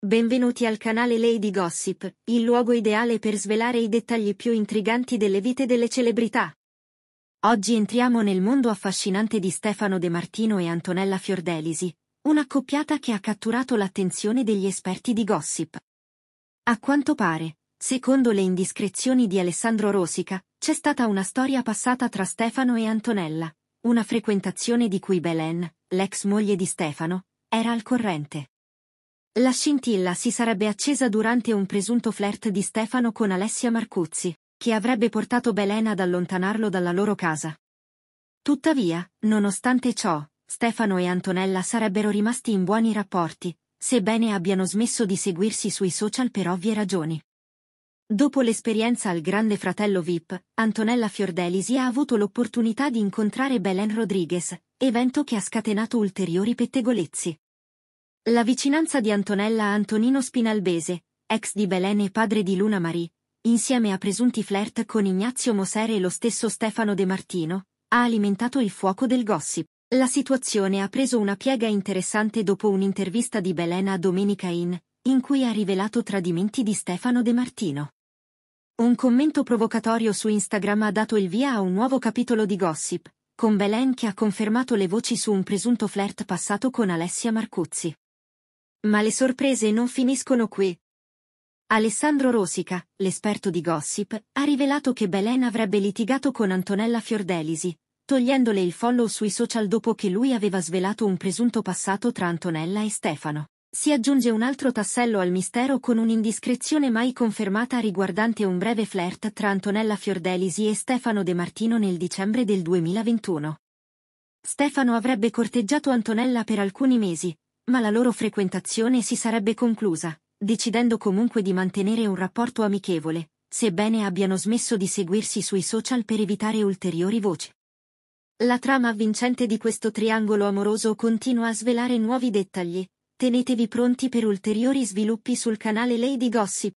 Benvenuti al canale Lady Gossip, il luogo ideale per svelare i dettagli più intriganti delle vite delle celebrità. Oggi entriamo nel mondo affascinante di Stefano De Martino e Antonella Fiordelisi, una coppiata che ha catturato l'attenzione degli esperti di gossip. A quanto pare, secondo le indiscrezioni di Alessandro Rosica, c'è stata una storia passata tra Stefano e Antonella, una frequentazione di cui Belen, l'ex moglie di Stefano, era al corrente. La scintilla si sarebbe accesa durante un presunto flirt di Stefano con Alessia Marcuzzi, che avrebbe portato Belena ad allontanarlo dalla loro casa. Tuttavia, nonostante ciò, Stefano e Antonella sarebbero rimasti in buoni rapporti, sebbene abbiano smesso di seguirsi sui social per ovvie ragioni. Dopo l'esperienza al Grande Fratello VIP, Antonella Fiordelisi ha avuto l'opportunità di incontrare Belen Rodriguez, evento che ha scatenato ulteriori pettegolezzi. La vicinanza di Antonella a Antonino Spinalbese, ex di Belen e padre di Luna Marie, insieme a presunti flirt con Ignazio Moser e lo stesso Stefano De Martino, ha alimentato il fuoco del gossip. La situazione ha preso una piega interessante dopo un'intervista di Belen a Domenica In, in cui ha rivelato tradimenti di Stefano De Martino. Un commento provocatorio su Instagram ha dato il via a un nuovo capitolo di gossip, con Belen che ha confermato le voci su un presunto flirt passato con Alessia Marcuzzi. Ma le sorprese non finiscono qui. Alessandro Rosica, l'esperto di gossip, ha rivelato che Belen avrebbe litigato con Antonella Fiordelisi, togliendole il follow sui social dopo che lui aveva svelato un presunto passato tra Antonella e Stefano. Si aggiunge un altro tassello al mistero con un'indiscrezione mai confermata riguardante un breve flirt tra Antonella Fiordelisi e Stefano De Martino nel dicembre del 2021. Stefano avrebbe corteggiato Antonella per alcuni mesi, ma la loro frequentazione si sarebbe conclusa, decidendo comunque di mantenere un rapporto amichevole, sebbene abbiano smesso di seguirsi sui social per evitare ulteriori voci. La trama avvincente di questo triangolo amoroso continua a svelare nuovi dettagli. Tenetevi pronti per ulteriori sviluppi sul canale Lady Gossip.